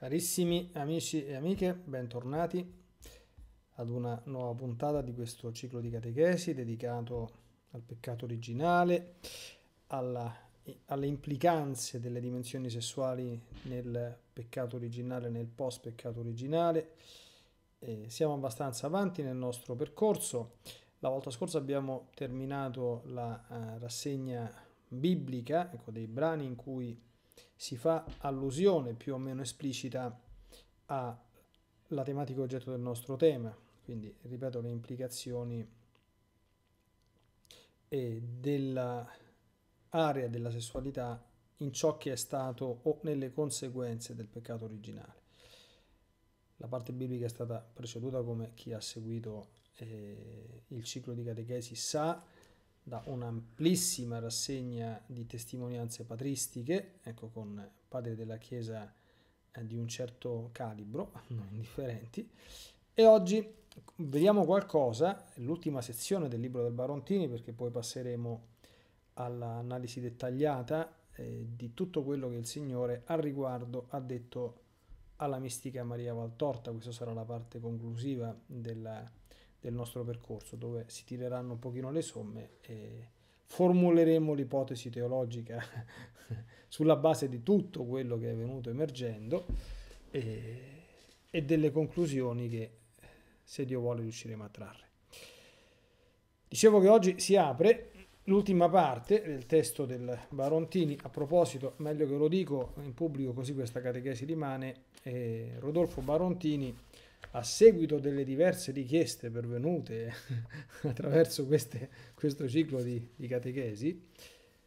Carissimi amici e amiche, bentornati ad una nuova puntata di questo ciclo di catechesi dedicato al peccato originale, alla, alle implicanze delle dimensioni sessuali nel peccato originale, nel post peccato originale. E siamo abbastanza avanti nel nostro percorso. La volta scorsa abbiamo terminato la uh, rassegna biblica, ecco, dei brani in cui si fa allusione più o meno esplicita alla tematica oggetto del nostro tema, quindi ripeto le implicazioni eh, dell'area della sessualità in ciò che è stato o nelle conseguenze del peccato originale. La parte biblica è stata preceduta come chi ha seguito eh, il ciclo di catechesi sa da un'amplissima rassegna di testimonianze patristiche, ecco con padri della Chiesa eh, di un certo calibro, non indifferenti, e oggi vediamo qualcosa, l'ultima sezione del libro del Barontini, perché poi passeremo all'analisi dettagliata eh, di tutto quello che il Signore al riguardo ha detto alla mistica Maria Valtorta, questa sarà la parte conclusiva della del nostro percorso, dove si tireranno un pochino le somme e formuleremo l'ipotesi teologica sulla base di tutto quello che è venuto emergendo e, e delle conclusioni che, se Dio vuole, riusciremo a trarre. Dicevo che oggi si apre l'ultima parte del testo del Barontini, a proposito, meglio che lo dico in pubblico così questa catechesi rimane, eh, Rodolfo Barontini a seguito delle diverse richieste pervenute attraverso queste, questo ciclo di, di catechesi,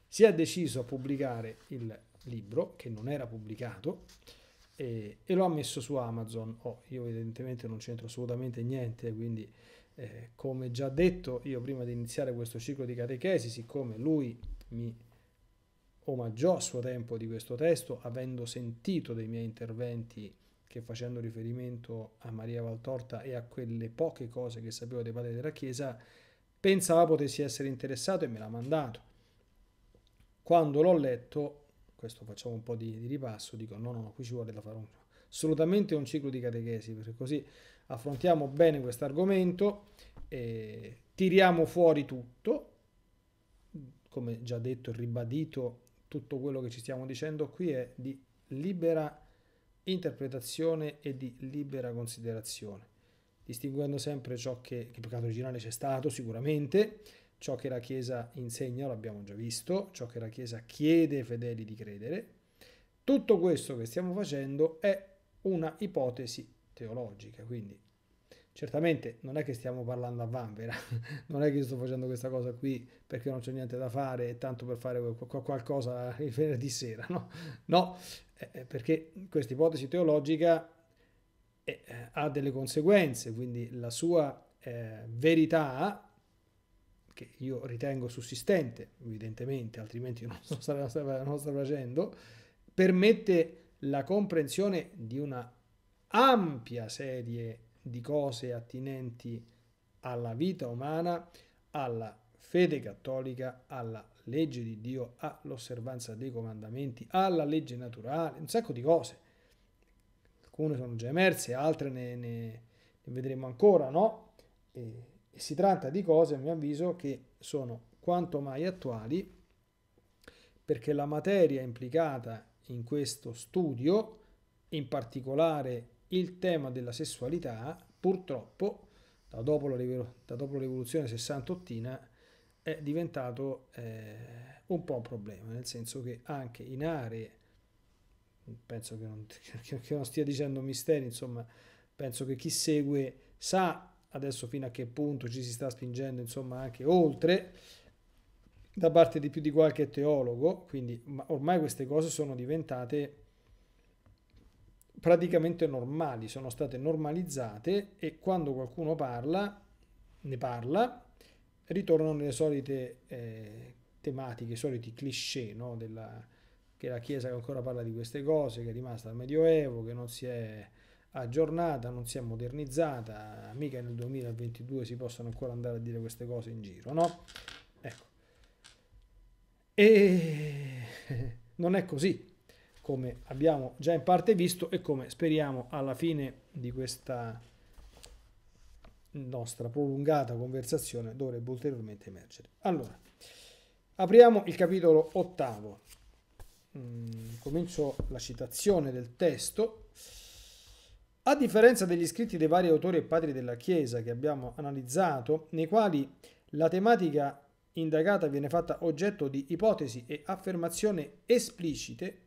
si è deciso a pubblicare il libro che non era pubblicato e, e lo ha messo su Amazon. Oh, io evidentemente non c'entro assolutamente niente, quindi eh, come già detto io prima di iniziare questo ciclo di catechesi, siccome lui mi omaggiò a suo tempo di questo testo, avendo sentito dei miei interventi che facendo riferimento a Maria Valtorta e a quelle poche cose che sapevo dei padri della Chiesa, pensava potessi essere interessato e me l'ha mandato. Quando l'ho letto, questo facciamo un po' di, di ripasso, dico no, no, no, qui ci vuole da fare un, assolutamente un ciclo di catechesi, perché così affrontiamo bene questo argomento, tiriamo fuori tutto, come già detto e ribadito, tutto quello che ci stiamo dicendo qui è di libera interpretazione e di libera considerazione, distinguendo sempre ciò che, che il peccato originale c'è stato sicuramente, ciò che la Chiesa insegna l'abbiamo già visto, ciò che la Chiesa chiede ai fedeli di credere. Tutto questo che stiamo facendo è una ipotesi teologica, quindi Certamente non è che stiamo parlando a vanvera, non è che io sto facendo questa cosa qui perché non c'è niente da fare e tanto per fare qualcosa il venerdì sera, no? No, eh, eh, perché questa ipotesi teologica eh, ha delle conseguenze, quindi la sua verità, che io ritengo sussistente, evidentemente, altrimenti non lo sto facendo, permette la comprensione di una ampia serie di di cose attinenti alla vita umana, alla fede cattolica, alla legge di Dio, all'osservanza dei comandamenti, alla legge naturale, un sacco di cose. Alcune sono già emerse, altre ne, ne, ne vedremo ancora, no? E, e si tratta di cose, a mio avviso, che sono quanto mai attuali perché la materia implicata in questo studio, in particolare il tema della sessualità, purtroppo, da dopo la, da dopo la rivoluzione sessantottina, è diventato eh, un po' un problema, nel senso che anche in aree, penso che non, che non stia dicendo misteri, insomma, penso che chi segue sa adesso fino a che punto ci si sta spingendo, insomma, anche oltre, da parte di più di qualche teologo, quindi ormai queste cose sono diventate praticamente normali, sono state normalizzate e quando qualcuno parla, ne parla, ritornano le solite eh, tematiche, i soliti cliché no? Della, che la Chiesa ancora parla di queste cose, che è rimasta al Medioevo, che non si è aggiornata, non si è modernizzata, mica nel 2022 si possono ancora andare a dire queste cose in giro, no? Ecco. E non è così come abbiamo già in parte visto e come speriamo alla fine di questa nostra prolungata conversazione dovrebbe ulteriormente emergere. Allora, apriamo il capitolo ottavo. Mm, comincio la citazione del testo. A differenza degli scritti dei vari autori e padri della Chiesa che abbiamo analizzato, nei quali la tematica indagata viene fatta oggetto di ipotesi e affermazioni esplicite,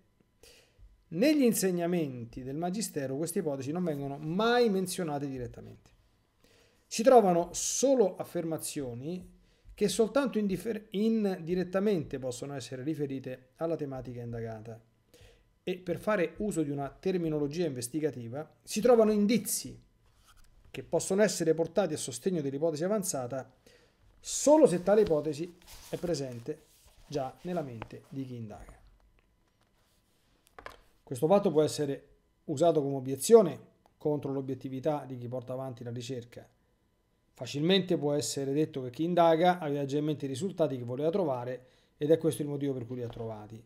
negli insegnamenti del Magistero queste ipotesi non vengono mai menzionate direttamente. Si trovano solo affermazioni che soltanto indiffer- indirettamente possono essere riferite alla tematica indagata. E per fare uso di una terminologia investigativa si trovano indizi che possono essere portati a sostegno dell'ipotesi avanzata solo se tale ipotesi è presente già nella mente di chi indaga. Questo fatto può essere usato come obiezione contro l'obiettività di chi porta avanti la ricerca. Facilmente può essere detto che chi indaga aveva già in mente i risultati che voleva trovare ed è questo il motivo per cui li ha trovati.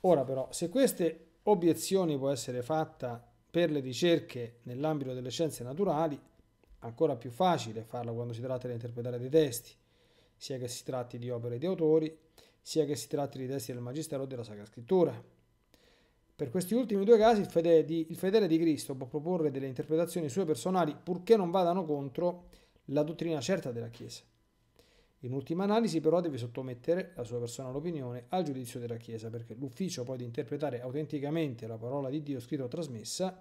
Ora però, se queste obiezioni può essere fatta per le ricerche nell'ambito delle scienze naturali, ancora più facile farla quando si tratta di interpretare dei testi, sia che si tratti di opere di autori, sia che si tratti di testi del Magistero o della Sacra Scrittura. Per questi ultimi due casi il fedele, di, il fedele di Cristo può proporre delle interpretazioni sue personali purché non vadano contro la dottrina certa della Chiesa. In ultima analisi però deve sottomettere la sua personale opinione al giudizio della Chiesa, perché l'ufficio poi di interpretare autenticamente la parola di Dio scritta o trasmessa,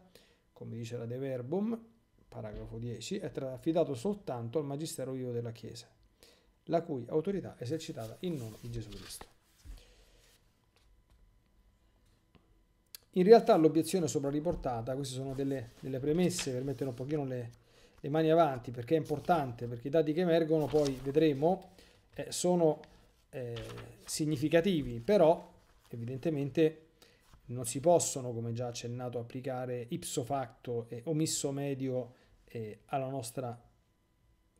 come dice la De Verbum, paragrafo 10, è affidato soltanto al Magistero vivo della Chiesa, la cui autorità è esercitata in nome di Gesù Cristo. In realtà l'obiezione sopra riportata, queste sono delle, delle premesse per mettere un pochino le, le, mani avanti perché è importante, perché i dati che emergono poi vedremo eh, sono eh, significativi, però evidentemente non si possono, come già accennato, applicare ipso facto e omisso medio eh, alla nostra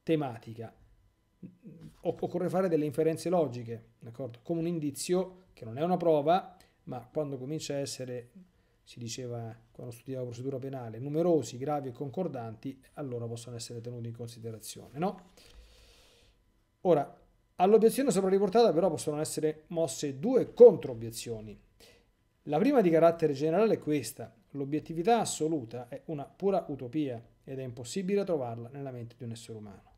tematica. Occorre fare delle inferenze logiche, d'accordo? Come un indizio che non è una prova, ma quando comincia a essere, si diceva quando studiavo procedura penale, numerosi, gravi e concordanti, allora possono essere tenuti in considerazione. No? Ora, all'obiezione sopra riportata però possono essere mosse due controobiezioni. La prima di carattere generale è questa, l'obiettività assoluta è una pura utopia ed è impossibile trovarla nella mente di un essere umano.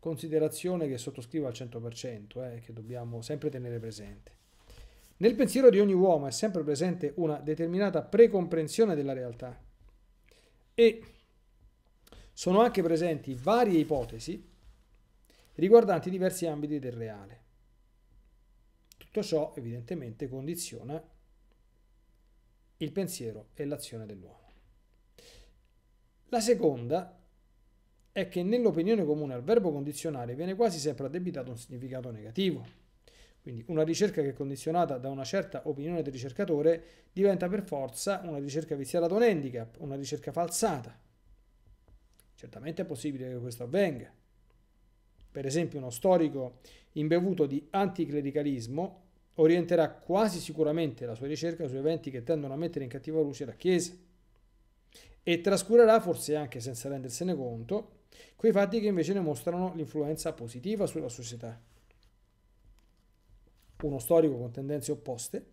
Considerazione che sottoscrivo al 100% eh, e eh, che dobbiamo sempre tenere presente. Nel pensiero di ogni uomo è sempre presente una determinata precomprensione della realtà e sono anche presenti varie ipotesi riguardanti diversi ambiti del reale. Tutto ciò evidentemente condiziona il pensiero e l'azione dell'uomo. La seconda è che nell'opinione comune al verbo condizionare viene quasi sempre addebitato un significato negativo quindi una ricerca che è condizionata da una certa opinione del ricercatore diventa per forza una ricerca viziata da un handicap, una ricerca falsata. Certamente è possibile che questo avvenga. Per esempio uno storico imbevuto di anticlericalismo orienterà quasi sicuramente la sua ricerca su eventi che tendono a mettere in cattiva luce la Chiesa e trascurerà, forse anche senza rendersene conto, quei fatti che invece ne mostrano l'influenza positiva sulla società uno storico con tendenze opposte,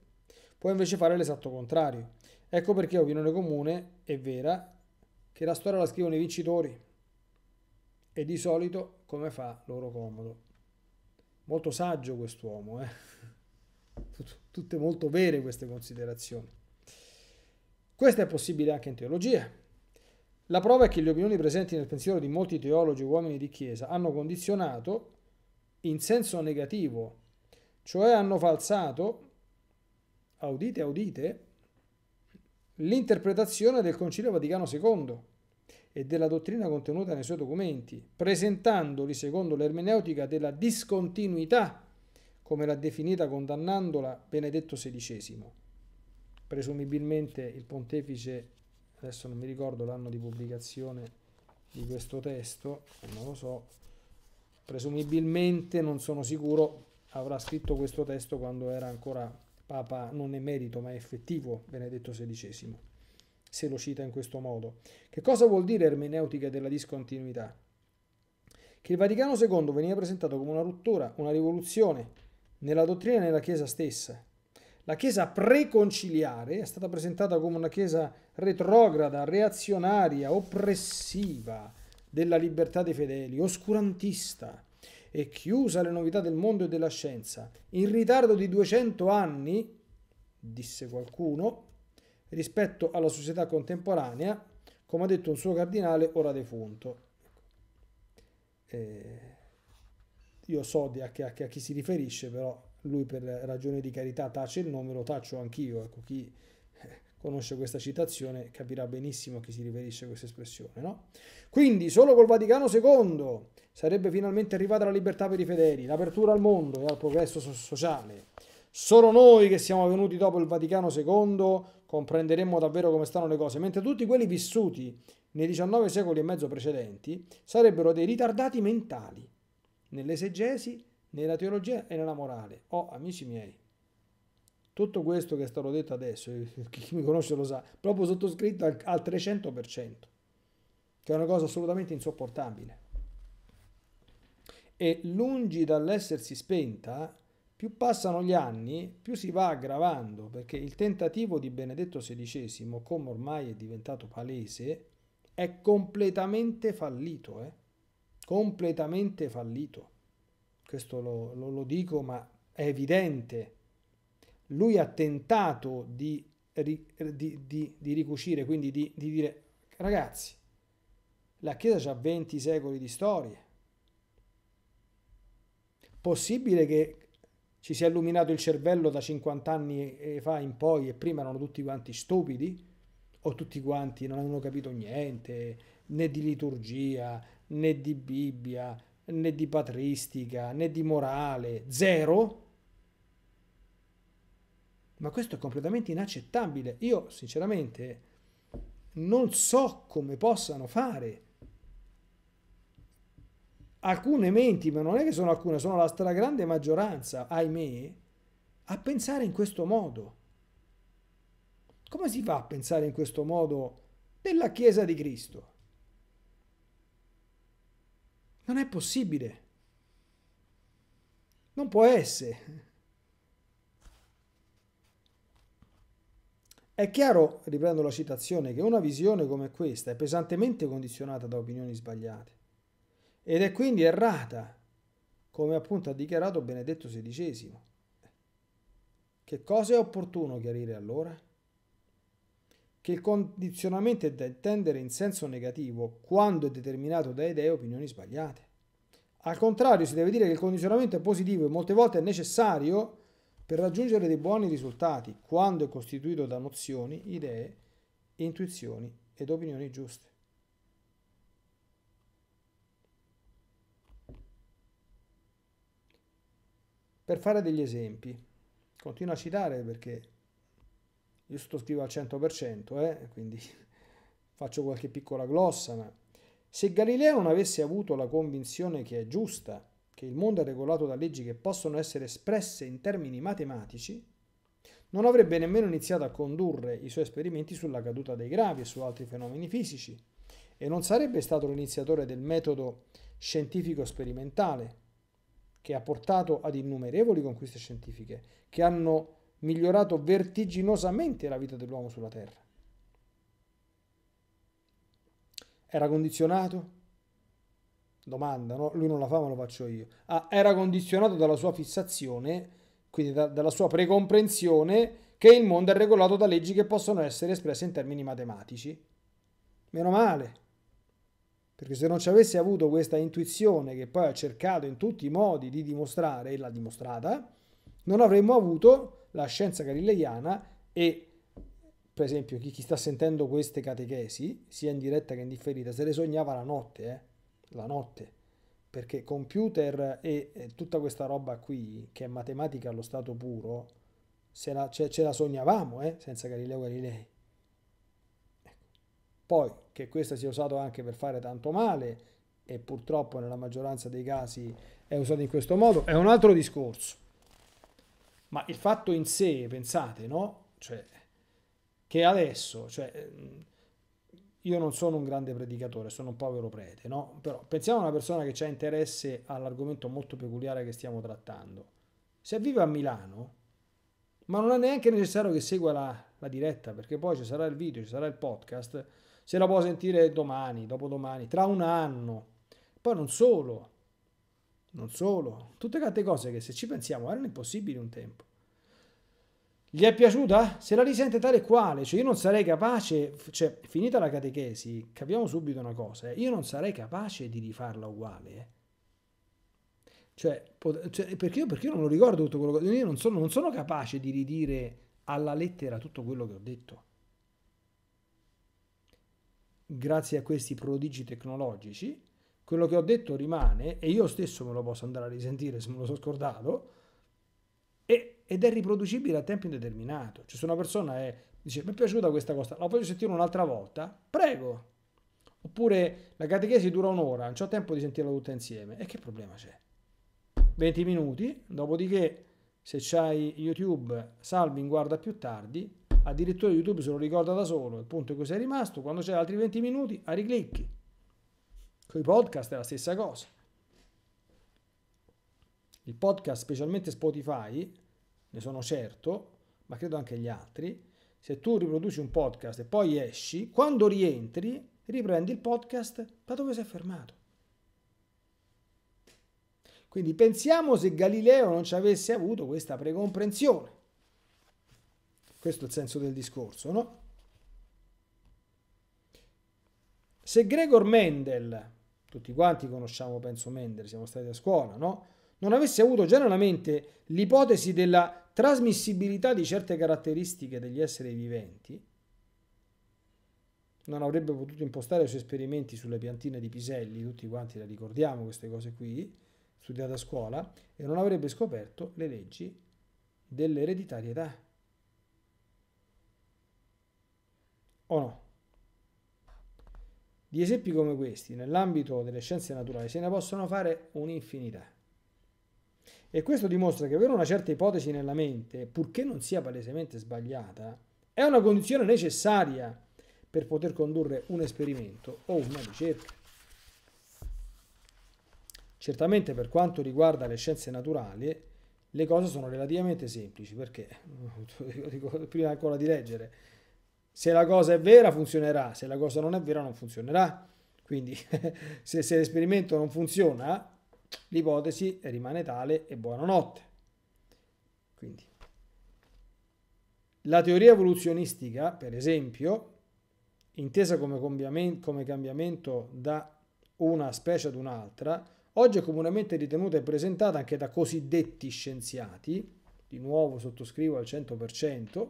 può invece fare l'esatto contrario. Ecco perché opinione comune è vera che la storia la scrivono i vincitori e di solito come fa loro comodo. Molto saggio quest'uomo, eh? tutte molto vere queste considerazioni. Questo è possibile anche in teologia. La prova è che le opinioni presenti nel pensiero di molti teologi e uomini di Chiesa hanno condizionato in senso negativo cioè hanno falsato, audite, audite, l'interpretazione del Concilio Vaticano II e della dottrina contenuta nei suoi documenti, presentandoli secondo l'ermeneutica della discontinuità, come l'ha definita condannandola Benedetto XVI. Presumibilmente il pontefice, adesso non mi ricordo l'anno di pubblicazione di questo testo, non lo so, presumibilmente non sono sicuro, avrà scritto questo testo quando era ancora Papa non emerito ma effettivo Benedetto XVI, se lo cita in questo modo. Che cosa vuol dire ermeneutica della discontinuità? Che il Vaticano II veniva presentato come una rottura, una rivoluzione nella dottrina e nella Chiesa stessa. La Chiesa preconciliare è stata presentata come una Chiesa retrograda, reazionaria, oppressiva della libertà dei fedeli, oscurantista e chiusa alle novità del mondo e della scienza, in ritardo di 200 anni, disse qualcuno, rispetto alla società contemporanea, come ha detto un suo cardinale ora defunto. Eh, io so a chi, a, chi si riferisce, però lui per ragioni di carità tace il nome, lo taccio anch'io, ecco chi conosce questa citazione capirà benissimo a chi si riferisce questa espressione. No? Quindi solo col Vaticano II sarebbe finalmente arrivata la libertà per i fedeli, l'apertura al mondo e al progresso sociale. Solo noi che siamo venuti dopo il Vaticano II comprenderemmo davvero come stanno le cose, mentre tutti quelli vissuti nei 19 secoli e mezzo precedenti sarebbero dei ritardati mentali nell'esegesi, nella teologia e nella morale. Oh, amici miei, tutto questo che è stato detto adesso, eh, chi mi conosce lo sa, proprio sottoscritto al, al 300%, che è una cosa assolutamente insopportabile. E lungi dall'essersi spenta, più passano gli anni, più si va aggravando, perché il tentativo di Benedetto XVI, come ormai è diventato palese, è completamente fallito, eh? completamente fallito. Questo lo, lo, lo dico, ma è evidente lui ha tentato di, di, di, di ricucire, quindi di, dire ragazzi, la Chiesa ha 20 secoli di storie. Possibile che ci sia illuminato il cervello da 50 anni fa in poi e prima erano tutti quanti stupidi? O tutti quanti non avevano capito niente, né di liturgia, né di Bibbia, né di patristica, né di morale, zero? Ma questo è completamente inaccettabile. Io, sinceramente, non so come possano fare alcune menti, ma non è che sono alcune, sono la stragrande maggioranza, ahimè, a pensare in questo modo. Come si fa a pensare in questo modo della Chiesa di Cristo? Non è possibile. Non può essere. È chiaro, riprendo la citazione, che una visione come questa è pesantemente condizionata da opinioni sbagliate ed è quindi errata, come appunto ha dichiarato Benedetto XVI. Che cosa è opportuno chiarire allora? Che il condizionamento è da intendere in senso negativo quando è determinato da idee e opinioni sbagliate. Al contrario, si deve dire che il condizionamento è positivo e molte volte è necessario per raggiungere dei buoni risultati quando è costituito da nozioni, idee, intuizioni ed opinioni giuste. Per fare degli esempi, continuo a citare perché io sottoscrivo al 100%, eh, quindi faccio qualche piccola glossa, ma se Galileo non avesse avuto la convinzione che è giusta che il mondo è regolato da leggi che possono essere espresse in termini matematici, non avrebbe nemmeno iniziato a condurre i suoi esperimenti sulla caduta dei gravi e su altri fenomeni fisici e non sarebbe stato l'iniziatore del metodo scientifico sperimentale che ha portato ad innumerevoli conquiste scientifiche che hanno migliorato vertiginosamente la vita dell'uomo sulla Terra. Era condizionato domanda, no? lui non la fa ma lo faccio io, ah, era condizionato dalla sua fissazione, quindi da, dalla sua precomprensione che il mondo è regolato da leggi che possono essere espresse in termini matematici. Meno male, perché se non ci avesse avuto questa intuizione che poi ha cercato in tutti i modi di dimostrare e l'ha dimostrata, non avremmo avuto la scienza galileiana e per esempio chi, chi sta sentendo queste catechesi, sia in diretta che in differita, se le sognava la notte, eh la notte, perché computer e, tutta questa roba qui, che è matematica allo stato puro, la, ce, ce, la sognavamo eh, senza Galileo Galilei. Ecco. Poi che questa sia usata anche per fare tanto male, e purtroppo nella maggioranza dei casi è usata in questo modo, è un altro discorso. Ma il fatto in sé, pensate, no? Cioè, che adesso, cioè, io non sono un grande predicatore, sono un povero prete, no? Però pensiamo a una persona che ha interesse all'argomento molto peculiare che stiamo trattando. Se vive a Milano, ma non è neanche necessario che segua la, la diretta, perché poi ci sarà il video, ci sarà il podcast, se la può sentire domani, dopodomani, tra un anno. Poi non solo, non solo, tutte quante cose che se ci pensiamo erano impossibili un tempo. Gli è piaciuta? Se la risente tale e quale, cioè io non sarei capace, cioè finita la catechesi, capiamo subito una cosa, eh? io non sarei capace di rifarla uguale. Eh? Cioè, pot- cioè perché, io, perché, io, non lo ricordo tutto quello che io non sono, non sono capace di ridire alla lettera tutto quello che ho detto. Grazie a questi prodigi tecnologici, quello che ho detto rimane e io stesso me lo posso andare a risentire se me lo sono scordato e ed è riproducibile a tempo indeterminato. Cioè se una persona è, dice mi è piaciuta questa cosa, la voglio sentire un'altra volta, prego. Oppure la catechesi dura un'ora, non ho tempo di sentirla tutta insieme. E che problema c'è? 20 minuti, dopodiché se c'hai YouTube salvi in guarda più tardi, addirittura YouTube se lo ricorda da solo il punto in cui sei rimasto, quando c'è altri 20 minuti a riclicchi. Con i podcast è la stessa cosa. Il podcast, specialmente Spotify, ne sono certo, ma credo anche gli altri, se tu riproduci un podcast e poi esci, quando rientri riprendi il podcast da dove sei fermato. Quindi pensiamo se Galileo non ci avesse avuto questa precomprensione. Questo è il senso del discorso, no? Se Gregor Mendel, tutti quanti conosciamo, penso Mendel, siamo stati a scuola, no? Non avesse avuto generalmente l'ipotesi della trasmissibilità di certe caratteristiche degli esseri viventi, non avrebbe potuto impostare i suoi esperimenti sulle piantine di piselli, tutti quanti le ricordiamo queste cose qui, studiate a scuola, e non avrebbe scoperto le leggi dell'ereditarietà. O no? Di esempi come questi, nell'ambito delle scienze naturali, se ne possono fare un'infinità. E questo dimostra che avere una certa ipotesi nella mente, purché non sia palesemente sbagliata, è una condizione necessaria per poter condurre un esperimento o una ricerca. Certamente per quanto riguarda le scienze naturali, le cose sono relativamente semplici, perché, dico, prima ancora di leggere, se la cosa è vera funzionerà, se la cosa non è vera non funzionerà. Quindi se, se l'esperimento non funziona, L'ipotesi rimane tale e buonanotte. Quindi, la teoria evoluzionistica, per esempio, intesa come come cambiamento da una specie ad un'altra, oggi è comunemente ritenuta e presentata anche da cosiddetti scienziati, di nuovo sottoscrivo al 100%,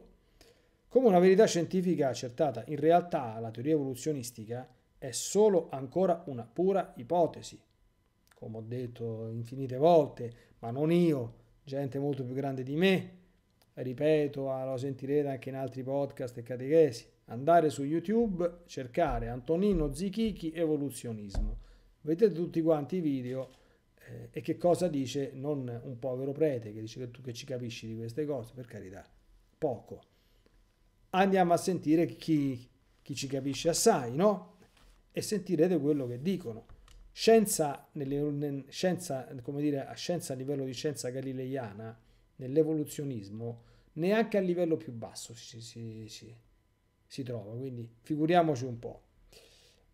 come una verità scientifica accertata. In realtà la teoria evoluzionistica è solo ancora una pura ipotesi, come ho detto infinite volte, ma non io, gente molto più grande di me. Ripeto, ah, lo sentirete anche in altri podcast e catechesi. Andare su YouTube, cercare Antonino Zichichi Evoluzionismo. Vedete tutti quanti i video eh, e che cosa dice non un povero prete che dice che tu che ci capisci di queste cose, per carità, poco. Andiamo a sentire chi, chi ci capisce assai, no? E sentirete quello che dicono. Scienza, nelle, scienza, come dire, a scienza a livello di scienza galileiana, nell'evoluzionismo, neanche a livello più basso si, si, si, si trova, quindi figuriamoci un po'.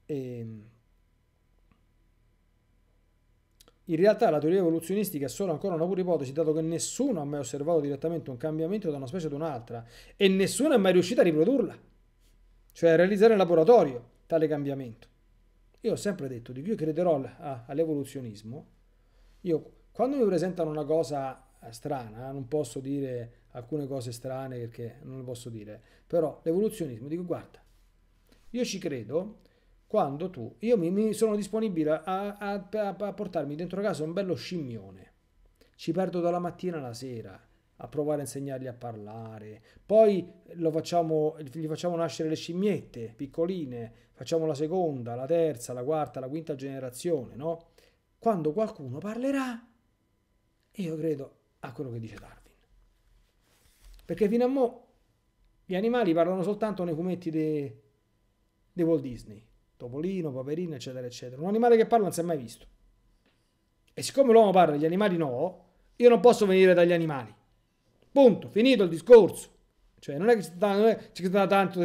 E, ehm, in realtà la teoria evoluzionistica è solo ancora una pura ipotesi, dato che nessuno ha mai osservato direttamente un cambiamento da una specie ad un'altra e nessuno è mai riuscito a riprodurla, cioè a realizzare in laboratorio tale cambiamento. Io ho sempre detto di più, crederò all'evoluzionismo. Io quando mi presentano una cosa eh, strana, non posso dire alcune cose strane perché non le posso dire, però l'evoluzionismo, dico guarda, io ci credo quando tu, io mi, mi sono disponibile a, a, a, a portarmi dentro casa un bello scimmione, ci perdo dalla mattina alla sera, a provare a insegnargli a parlare. Poi facciamo, gli facciamo nascere le scimmiette piccoline, facciamo la seconda, la terza, la quarta, la quinta generazione, no? Quando qualcuno parlerà, io credo a quello che dice Darwin. Perché fino a mo' gli animali parlano soltanto nei fumetti di de Walt Disney, Topolino, Paperino, eccetera, eccetera. Un animale che parla non si è mai visto. E siccome l'uomo parla, gli animali no, io non posso venire dagli animali Punto, finito il discorso. Cioè, non è che ci sta, tanto,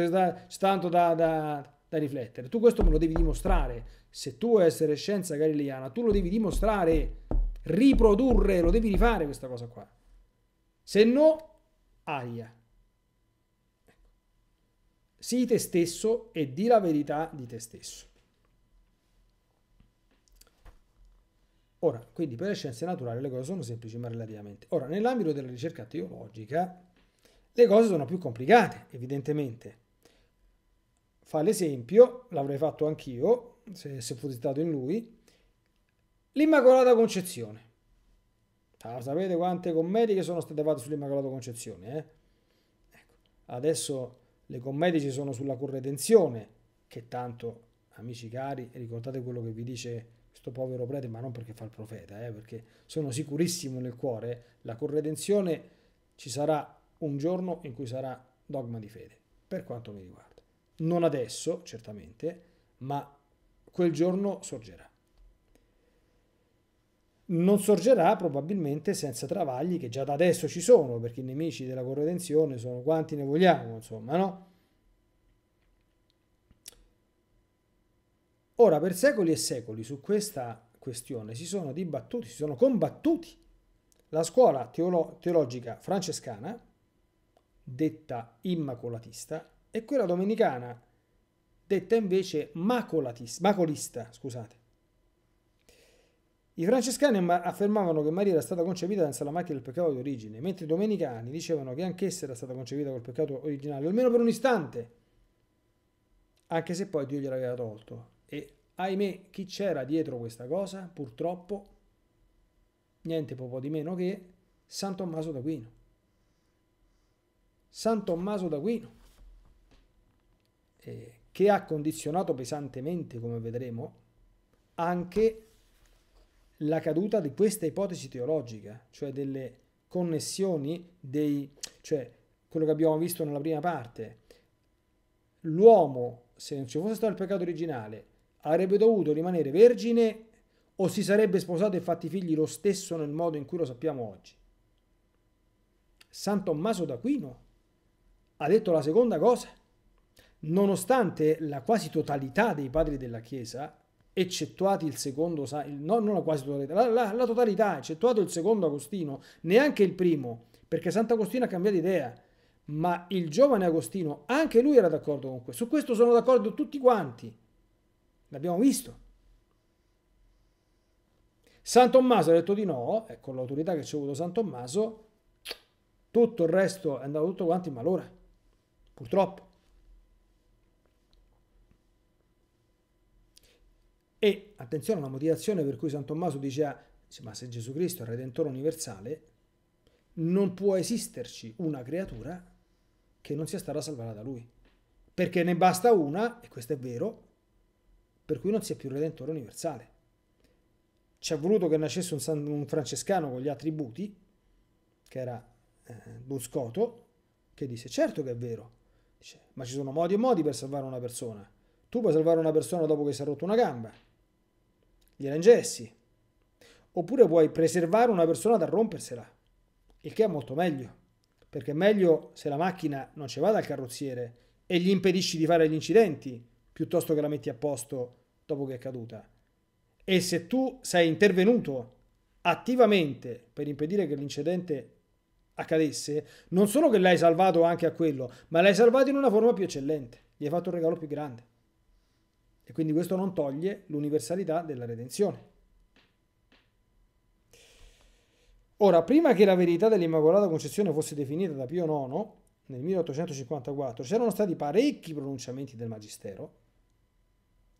tanto da, da, da, riflettere. Tu questo me lo devi dimostrare. Se tu vuoi essere scienza galileana, tu lo devi dimostrare, riprodurre, lo devi rifare questa cosa qua. Se no, aria. Sii te stesso e di la verità di te stesso. Ora, quindi per le scienze naturali le cose sono semplici ma relativamente. Ora, nell'ambito della ricerca teologica le cose sono più complicate, evidentemente. Fa l'esempio, l'avrei fatto anch'io, se, se fossi stato in lui, l'Immacolata Concezione. Ah, sapete quante commedie sono state fatte sull'Immacolata Concezione? Eh? Ecco. Adesso le commedie ci sono sulla corredenzione, che tanto, amici cari, ricordate quello che vi dice sto povero prete, ma non perché fa il profeta, eh, perché sono sicurissimo nel cuore, la corredenzione ci sarà un giorno in cui sarà dogma di fede, per quanto mi riguarda. Non adesso, certamente, ma quel giorno sorgerà. Non sorgerà probabilmente senza travagli che già da adesso ci sono, perché i nemici della corredenzione sono quanti ne vogliamo, insomma, no? Ora, per secoli e secoli su questa questione si sono dibattuti, si sono combattuti. La scuola teolo- teologica francescana, detta immacolatista, e quella domenicana, detta invece macolista. Scusate. I francescani affermavano che Maria era stata concepita senza la macchia del peccato di origine, mentre i domenicani dicevano che anch'essa era stata concepita col peccato originale, almeno per un istante, anche se poi Dio gliel'aveva tolto. Ahimè, chi c'era dietro questa cosa? Purtroppo, niente po' di meno che San Tommaso d'Aquino. San Tommaso d'Aquino, eh, che ha condizionato pesantemente, come vedremo, anche la caduta di questa ipotesi teologica, cioè delle connessioni dei, cioè quello che abbiamo visto nella prima parte. L'uomo, se non ci fosse stato il peccato originale, avrebbe dovuto rimanere vergine o si sarebbe sposato e fatti figli lo stesso nel modo in cui lo sappiamo oggi? San Tommaso d'Aquino ha detto la seconda cosa. Nonostante la quasi totalità dei padri della Chiesa, eccettuati il secondo, no, non la quasi totalità, la, la, la totalità, eccettuato il secondo Agostino, neanche il primo, perché Sant'Agostino ha cambiato idea, ma il giovane Agostino, anche lui era d'accordo con questo. Su questo sono d'accordo tutti quanti l'abbiamo visto. San Tommaso ha detto di no, e eh, con l'autorità che ci ha avuto San Tommaso, tutto il resto è andato tutto quanto in malora, purtroppo. E attenzione, una motivazione per cui San Tommaso dice, ma se Gesù Cristo è il Redentore universale, non può esisterci una creatura che non sia stata salvata da lui. Perché ne basta una, e questo è vero, per cui non si è più redentore universale. Ci ha voluto che nascesse un, san, un francescano con gli attributi, che era eh, Buscoto, che disse certo che è vero, dice, ma ci sono modi e modi per salvare una persona. Tu puoi salvare una persona dopo che si è rotto una gamba, gliela ingessi, oppure puoi preservare una persona da rompersela, il che è molto meglio, perché è meglio se la macchina non ci va dal carrozziere e gli impedisci di fare gli incidenti piuttosto che la metti a posto dopo che è caduta. E se tu sei intervenuto attivamente per impedire che l'incidente accadesse, non solo che l'hai salvato anche a quello, ma l'hai salvato in una forma più eccellente, gli hai fatto un regalo più grande. E quindi questo non toglie l'universalità della redenzione. Ora, prima che la verità dell'Immacolata Concezione fosse definita da Pio IX, nel 1854, c'erano stati parecchi pronunciamenti del Magistero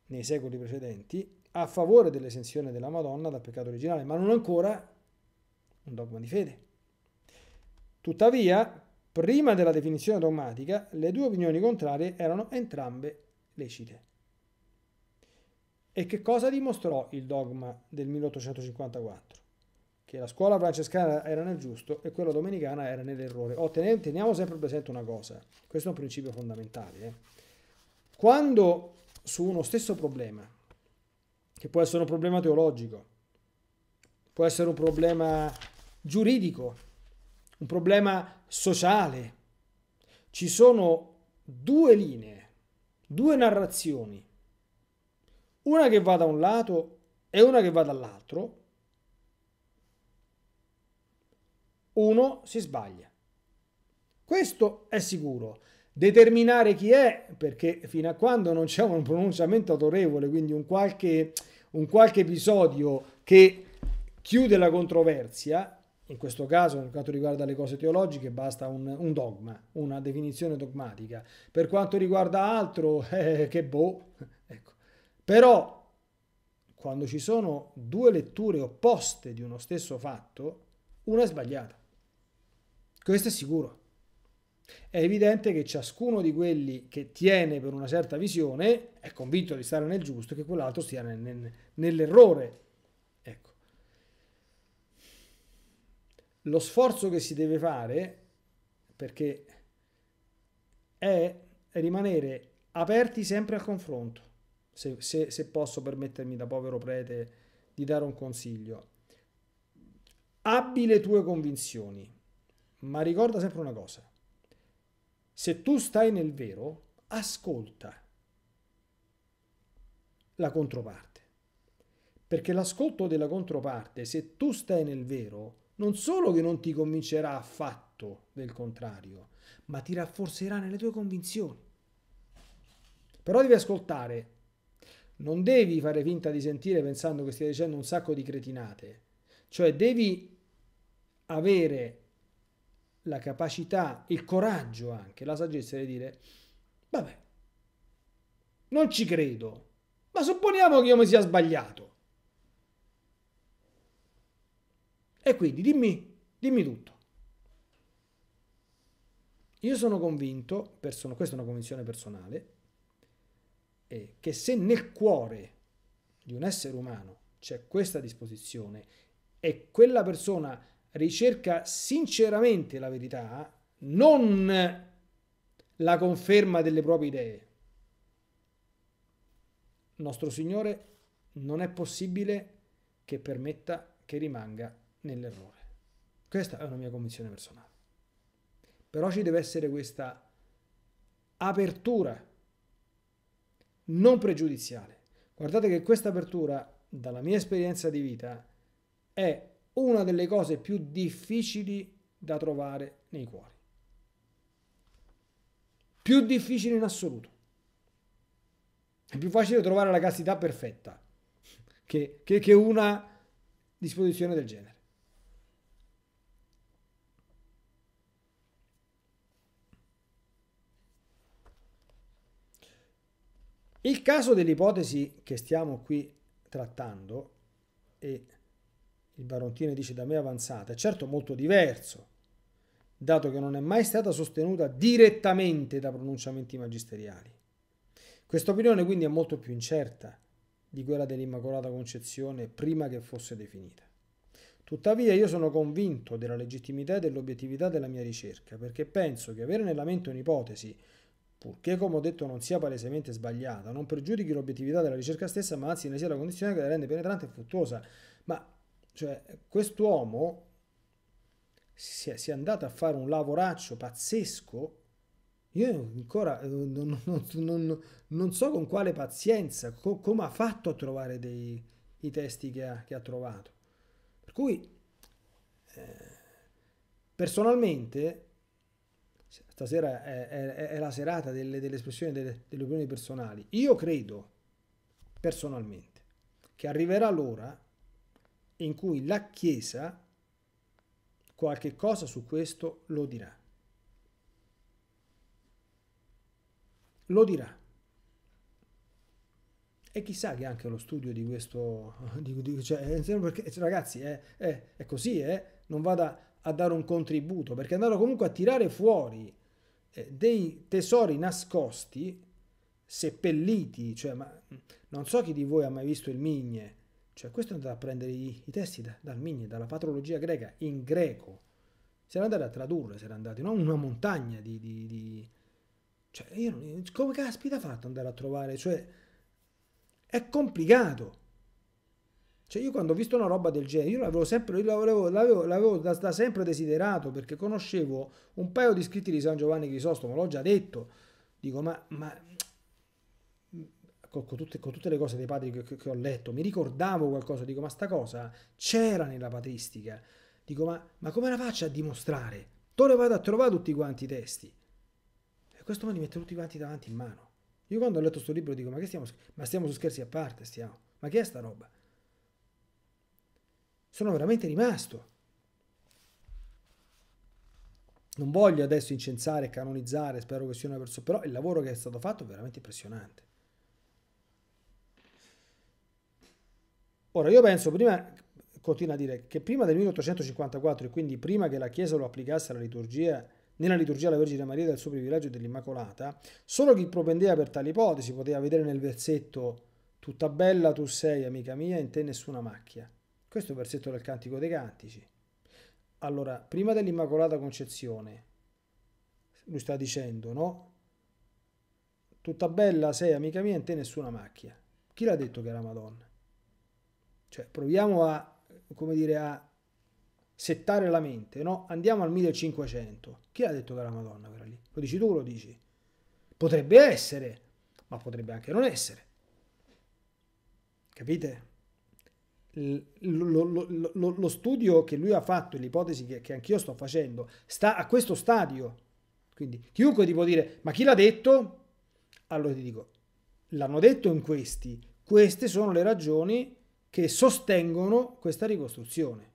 nei secoli precedenti a favore dell'esenzione della Madonna dal peccato originale, ma non ancora un dogma di fede. Tuttavia, prima della definizione dogmatica, le due opinioni contrarie erano entrambe lecite. E che cosa dimostrò il dogma del 1854? Che la scuola francescana era nel giusto e quella domenicana era nell'errore. Oh, teniamo sempre presente una cosa, questo è un principio fondamentale. Eh. Quando su uno stesso problema, che può essere un problema teologico, può essere un problema giuridico, un problema sociale. Ci sono due linee, due narrazioni, una che va da un lato e una che va dall'altro. Uno si sbaglia. Questo è sicuro determinare chi è, perché fino a quando non c'è un pronunciamento autorevole, quindi un qualche, un qualche episodio che chiude la controversia, in questo caso per quanto riguarda le cose teologiche basta un, un dogma, una definizione dogmatica, per quanto riguarda altro, eh, che boh, ecco. però quando ci sono due letture opposte di uno stesso fatto, una è sbagliata, questo è sicuro. È evidente che ciascuno di quelli che tiene per una certa visione è convinto di stare nel giusto e che quell'altro stia nel, nel, nell'errore. Ecco. Lo sforzo che si deve fare, perché è rimanere aperti sempre al confronto, se, se, se posso permettermi da povero prete di dare un consiglio. Abbi le tue convinzioni, ma ricorda sempre una cosa se tu stai nel vero, ascolta la controparte. Perché l'ascolto della controparte, se tu stai nel vero, non solo che non ti convincerà affatto del contrario, ma ti rafforzerà nelle tue convinzioni. Però devi ascoltare, non devi fare finta di sentire pensando che stia dicendo un sacco di cretinate, cioè devi avere la capacità, il coraggio anche, la saggezza di dire, vabbè, non ci credo, ma supponiamo che io mi sia sbagliato. E quindi dimmi, dimmi tutto. Io sono convinto, persona, questa è una convinzione personale, eh, che se nel cuore di un essere umano c'è questa disposizione e quella persona ricerca sinceramente la verità, non la conferma delle proprie idee. Nostro Signore non è possibile che permetta che rimanga nell'errore. Questa è una mia convinzione personale. Però ci deve essere questa apertura non pregiudiziale. Guardate che questa apertura, dalla mia esperienza di vita, è una delle cose più difficili da trovare nei cuori. Più difficile in assoluto. È più facile trovare la castità perfetta che, che, che una disposizione del genere. Il caso dell'ipotesi che stiamo qui trattando e il barontino dice da me avanzata, è certo molto diverso, dato che non è mai stata sostenuta direttamente da pronunciamenti magisteriali. Questa opinione quindi è molto più incerta di quella dell'Immacolata Concezione prima che fosse definita. Tuttavia io sono convinto della legittimità e dell'obiettività della mia ricerca, perché penso che avere nella mente un'ipotesi, purché come ho detto non sia palesemente sbagliata, non pregiudichi l'obiettività della ricerca stessa, ma anzi ne sia la condizione che la rende penetrante e fruttuosa. Ma cioè, quest'uomo si è, si è andato a fare un lavoraccio pazzesco. Io ancora non, non, non, non so con quale pazienza, co, come ha fatto a trovare dei, i testi che ha, che ha trovato. Per cui, eh, personalmente, stasera è, è, è, la serata delle, delle espressioni delle, delle opinioni personali. Io credo, personalmente, che arriverà l'ora in cui la Chiesa qualche cosa su questo lo dirà. Lo dirà. E chissà che anche lo studio di questo... Di, di, cioè, eh, perché, eh, ragazzi, è, eh, è, è così, eh? non vada a dare un contributo, perché andare comunque a tirare fuori eh, dei tesori nascosti, seppelliti, cioè, ma mm, non so chi di voi ha mai visto il Migne, cioè questo è andato a prendere i, i testi da, dal Migni, dalla patrologia greca, in greco. Si era andato a tradurre, si era andato in una montagna di... di, di... Cioè, io, non, come caspita ha fatto andare a trovare? Cioè, è complicato. Cioè io quando ho visto una roba del genere, io l'avevo sempre, l'avevo, l'avevo, l'avevo da, da, sempre desiderato perché conoscevo un paio di scritti di San Giovanni Crisostomo, l'ho già detto, dico ma, ma con, con, tutte, con tutte, le cose dei padri che, che, ho letto, mi ricordavo qualcosa, dico ma sta cosa c'era nella patristica, dico ma, ma come la faccio a dimostrare? Dove vado a trovare tutti quanti i testi? E questo me li mette tutti quanti davanti in mano. Io quando ho letto questo libro dico ma che stiamo, ma stiamo su scherzi a parte, stiamo, ma che è sta roba? Sono veramente rimasto. Non voglio adesso incensare, canonizzare, spero che sia una persona, però il lavoro che è stato fatto è veramente impressionante. Ora, io penso, prima, continua a dire, che prima del 1854, e quindi prima che la Chiesa lo applicasse alla liturgia, nella liturgia alla Vergine Maria del suo privilegio dell'Immacolata, solo chi propendeva per tale ipotesi poteva vedere nel versetto Tutta bella tu sei, amica mia, in te nessuna macchia. Questo è il versetto del Cantico dei Cantici. Allora, prima dell'Immacolata Concezione, lui sta dicendo, no? Tutta bella sei, amica mia, in te nessuna macchia. Chi l'ha detto che era Madonna? Cioè, proviamo a, come dire, a settare la mente, no? Andiamo al 1500. Chi ha detto che la Madonna era lì? Lo dici tu o lo dici? Potrebbe essere, ma potrebbe anche non essere. Capite? Lo, lo, lo, lo studio che lui ha fatto e l'ipotesi che, che anch'io sto facendo sta a questo stadio. Quindi chiunque ti può dire, ma chi l'ha detto? Allora ti dico, l'hanno detto in questi. Queste sono le ragioni che sostengono questa ricostruzione.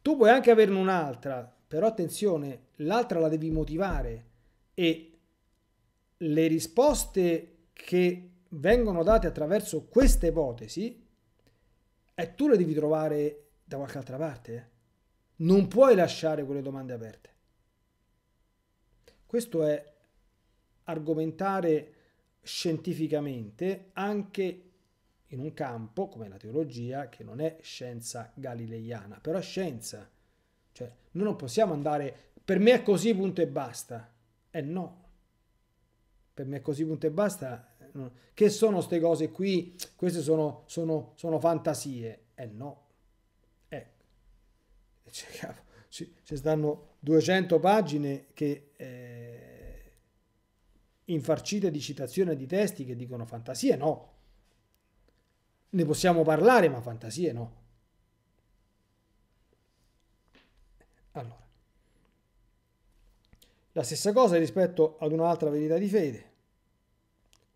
Tu puoi anche averne un'altra, però attenzione, l'altra la devi motivare e le risposte che vengono date attraverso questa ipotesi e eh, tu le devi trovare da qualche altra parte. Eh? Non puoi lasciare quelle domande aperte. Questo è argomentare scientificamente anche in un campo come la teologia che non è scienza galileiana, però è scienza. Cioè, noi non possiamo andare per me è così punto e basta. Eh no. Per me è così punto e basta. Che sono queste cose qui? Queste sono, sono, sono fantasie. Eh no. Eh. Ci, ci stanno 200 pagine che eh, infarcite di citazioni di testi che dicono fantasie. No ne possiamo parlare, ma fantasie no. Allora, la stessa cosa rispetto ad un'altra verità di fede.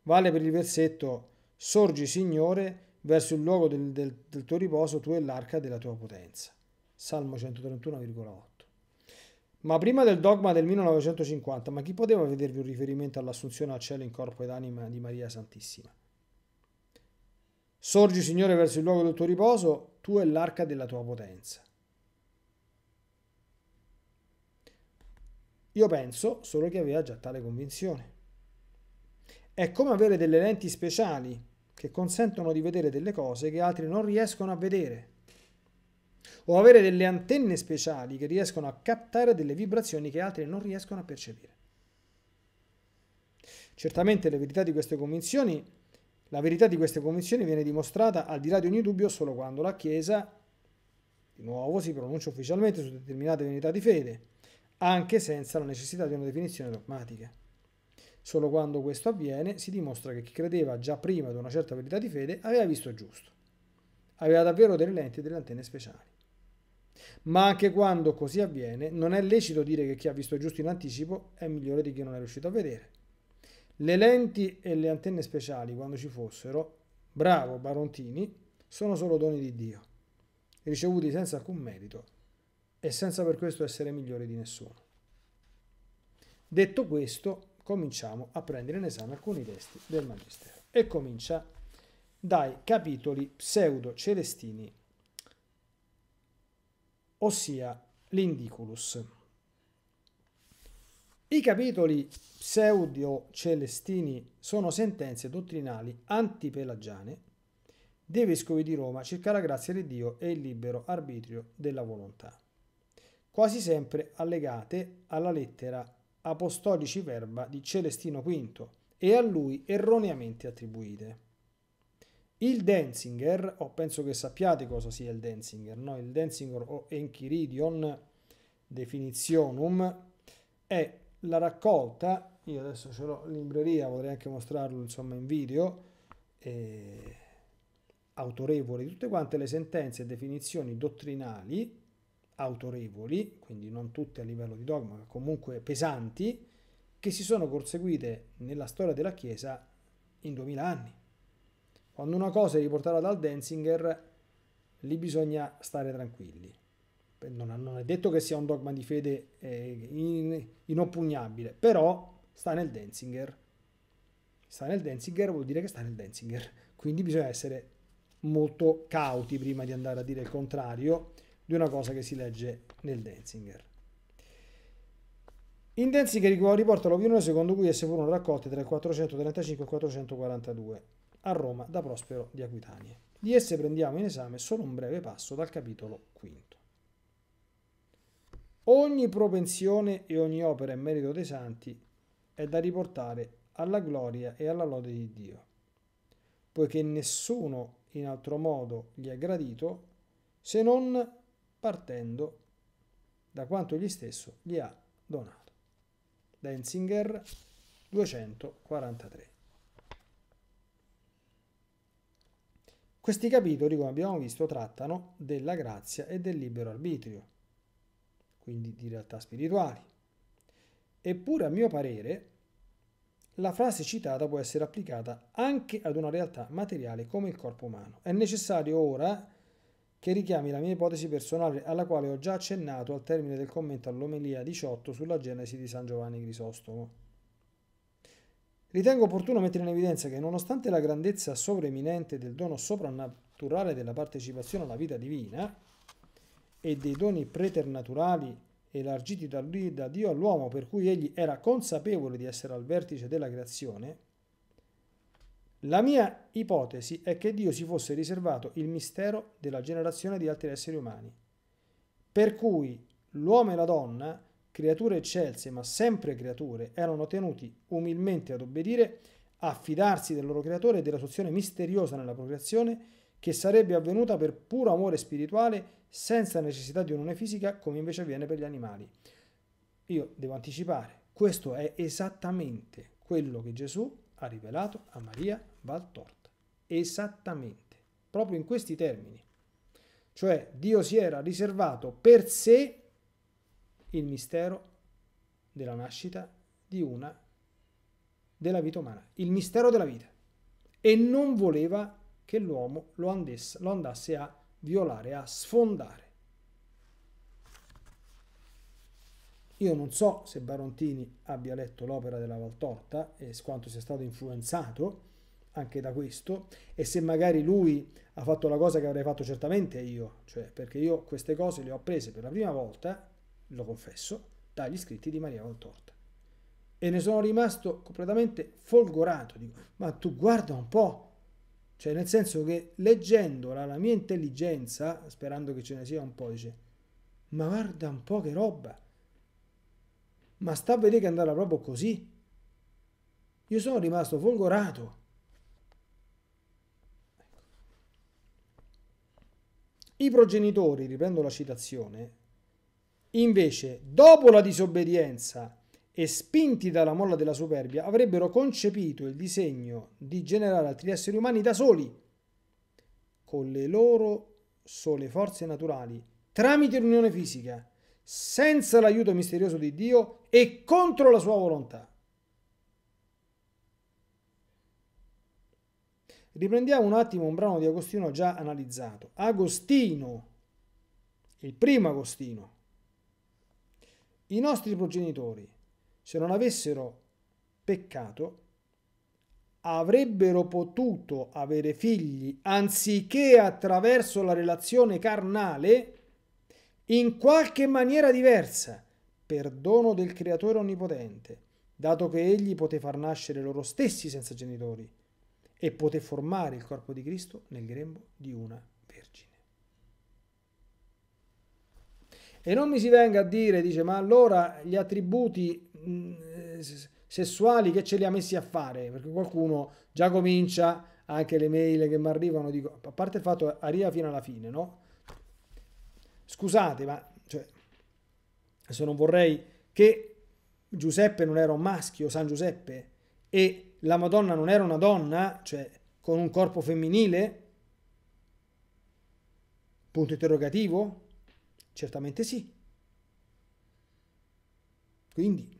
Vale per il versetto Sorgi Signore verso il luogo del, del, del tuo riposo, tu e l'arca della tua potenza. Salmo 131,8. Ma prima del dogma del 1950, ma chi poteva vedervi un riferimento all'assunzione al cielo in corpo ed anima di Maria Santissima? Sorgi, Signore, verso il luogo del tuo riposo, tu è l'arca della tua potenza. Io penso solo che aveva già tale convinzione. È come avere delle lenti speciali che consentono di vedere delle cose che altri non riescono a vedere. O avere delle antenne speciali che riescono a captare delle vibrazioni che altri non riescono a percepire. Certamente le verità di queste convinzioni la verità di queste convinzioni viene dimostrata al di là di ogni dubbio solo quando la Chiesa, di nuovo, si pronuncia ufficialmente su determinate verità di fede, anche senza la necessità di una definizione dogmatica. Solo quando questo avviene si dimostra che chi credeva già prima di una certa verità di fede aveva visto giusto, aveva davvero delle lenti e delle antenne speciali. Ma anche quando così avviene, non è lecito dire che chi ha visto giusto in anticipo è migliore di chi non è riuscito a vedere. Le lenti e le antenne speciali, quando ci fossero, bravo Barontini, sono solo doni di Dio, ricevuti senza alcun merito e senza per questo essere migliori di nessuno. Detto questo, cominciamo a prendere in esame alcuni testi del Magistero e comincia dai capitoli pseudo-celestini, ossia l'Indiculus. I capitoli pseudo-celestini sono sentenze dottrinali antipelagiane dei vescovi di Roma circa la grazia di Dio e il libero arbitrio della volontà, quasi sempre allegate alla lettera apostolici verba di Celestino V e a lui erroneamente attribuite. Il Denzinger, o oh, penso che sappiate cosa sia il Denzinger, no? il Denzinger o Enchiridion definitionum, è la raccolta, io adesso ce l'ho in libreria, vorrei anche mostrarlo insomma in video, eh, autorevole di tutte quante le sentenze e definizioni dottrinali autorevoli, quindi non tutte a livello di dogma, ma comunque pesanti, che si sono conseguite nella storia della Chiesa in 2000 anni. Quando una cosa è riportata dal Denzinger, lì bisogna stare tranquilli non, non è detto che sia un dogma di fede eh, in, inoppugnabile, però sta nel Denzinger. Sta nel Denzinger vuol dire che sta nel Denzinger, quindi bisogna essere molto cauti prima di andare a dire il contrario di una cosa che si legge nel Denzinger. In Denzinger riporta l'opinione secondo cui esse furono raccolte tra il 435 e il 442 a Roma da Prospero di Aquitania. Di esse prendiamo in esame solo un breve passo dal capitolo quinto. Ogni propensione e ogni opera in merito dei santi è da riportare alla gloria e alla lode di Dio, poiché nessuno in altro modo gli è gradito se non partendo da quanto egli stesso gli ha donato. Denzinger 243. Questi capitoli, come abbiamo visto, trattano della grazia e del libero arbitrio quindi di realtà spirituali. Eppure, a mio parere, la frase citata può essere applicata anche ad una realtà materiale come il corpo umano. È necessario ora che richiami la mia ipotesi personale alla quale ho già accennato al termine del commento all'omelia 18 sulla Genesi di San Giovanni Crisostomo. Ritengo opportuno mettere in evidenza che nonostante la grandezza sovreminente del dono soprannaturale della partecipazione alla vita divina, e dei doni preternaturali elargiti da, lui, da Dio all'uomo per cui egli era consapevole di essere al vertice della creazione, la mia ipotesi è che Dio si fosse riservato il mistero della generazione di altri esseri umani, per cui l'uomo e la donna, creature eccelse ma sempre creature, erano tenuti umilmente ad obbedire, a fidarsi del loro creatore e della soluzione misteriosa nella procreazione che sarebbe avvenuta per puro amore spirituale senza necessità di un'unione fisica come invece avviene per gli animali. Io devo anticipare, questo è esattamente quello che Gesù ha rivelato a Maria Valtorta. Esattamente, proprio in questi termini. Cioè Dio si era riservato per sé il mistero della nascita di una della vita umana, il mistero della vita. E non voleva che l'uomo lo, lo andasse a violare, a sfondare. Io non so se Barontini abbia letto l'opera della Valtorta e quanto sia stato influenzato anche da questo e se magari lui ha fatto la cosa che avrei fatto certamente io, cioè perché io queste cose le ho prese per la prima volta, lo confesso, dagli scritti di Maria Valtorta. E ne sono rimasto completamente folgorato, dico, ma tu guarda un po' Cioè, nel senso che leggendola la mia intelligenza, sperando che ce ne sia un po', dice, ma guarda un po' che roba. Ma sta a vedere che andava proprio così. Io sono rimasto folgorato. Ecco. I progenitori, riprendo la citazione, invece, dopo la disobbedienza e spinti dalla molla della superbia avrebbero concepito il disegno di generare altri esseri umani da soli, con le loro sole forze naturali, tramite l'unione fisica, senza l'aiuto misterioso di Dio e contro la sua volontà. Riprendiamo un attimo un brano di Agostino già analizzato. Agostino, il primo Agostino. I nostri progenitori se non avessero peccato, avrebbero potuto avere figli anziché attraverso la relazione carnale in qualche maniera diversa, per dono del Creatore Onnipotente, dato che egli poté far nascere loro stessi senza genitori e poté formare il corpo di Cristo nel grembo di una vergine. E non mi si venga a dire, dice, ma allora gli attributi Mm, sessuali che ce li ha messi a fare, perché qualcuno già comincia anche le mail che mi arrivano, dico, a parte il fatto arriva fino alla fine, no? Scusate, ma cioè, adesso non vorrei che Giuseppe non era un maschio, San Giuseppe, e la Madonna non era una donna, cioè con un corpo femminile? Punto interrogativo? Certamente sì. Quindi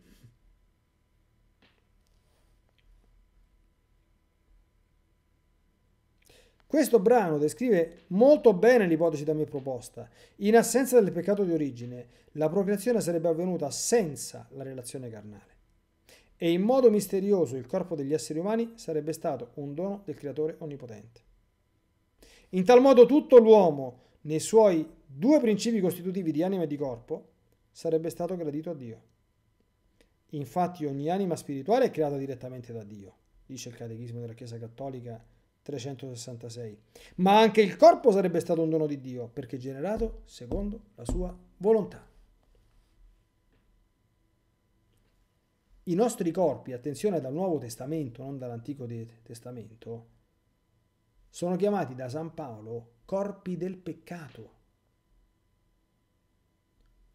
Questo brano descrive molto bene l'ipotesi da me proposta. In assenza del peccato di origine, la procreazione sarebbe avvenuta senza la relazione carnale. E in modo misterioso il corpo degli esseri umani sarebbe stato un dono del Creatore Onnipotente. In tal modo tutto l'uomo, nei suoi due principi costitutivi di anima e di corpo, sarebbe stato gradito a Dio. Infatti ogni anima spirituale è creata direttamente da Dio, dice il Catechismo della Chiesa Cattolica 366. Ma anche il corpo sarebbe stato un dono di Dio, perché generato secondo la sua volontà. I nostri corpi, attenzione dal Nuovo Testamento, non dall'Antico Testamento, sono chiamati da San Paolo corpi del peccato.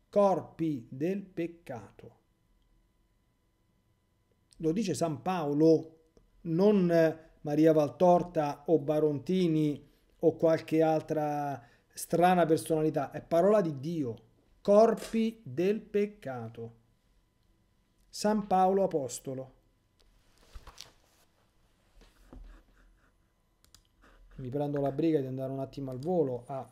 Corpi del peccato. Lo dice San Paolo, non Maria Valtorta o Barontini o qualche altra strana personalità, è parola di Dio, corpi del peccato. San Paolo Apostolo. Mi prendo la briga di andare un attimo al volo a... Ah.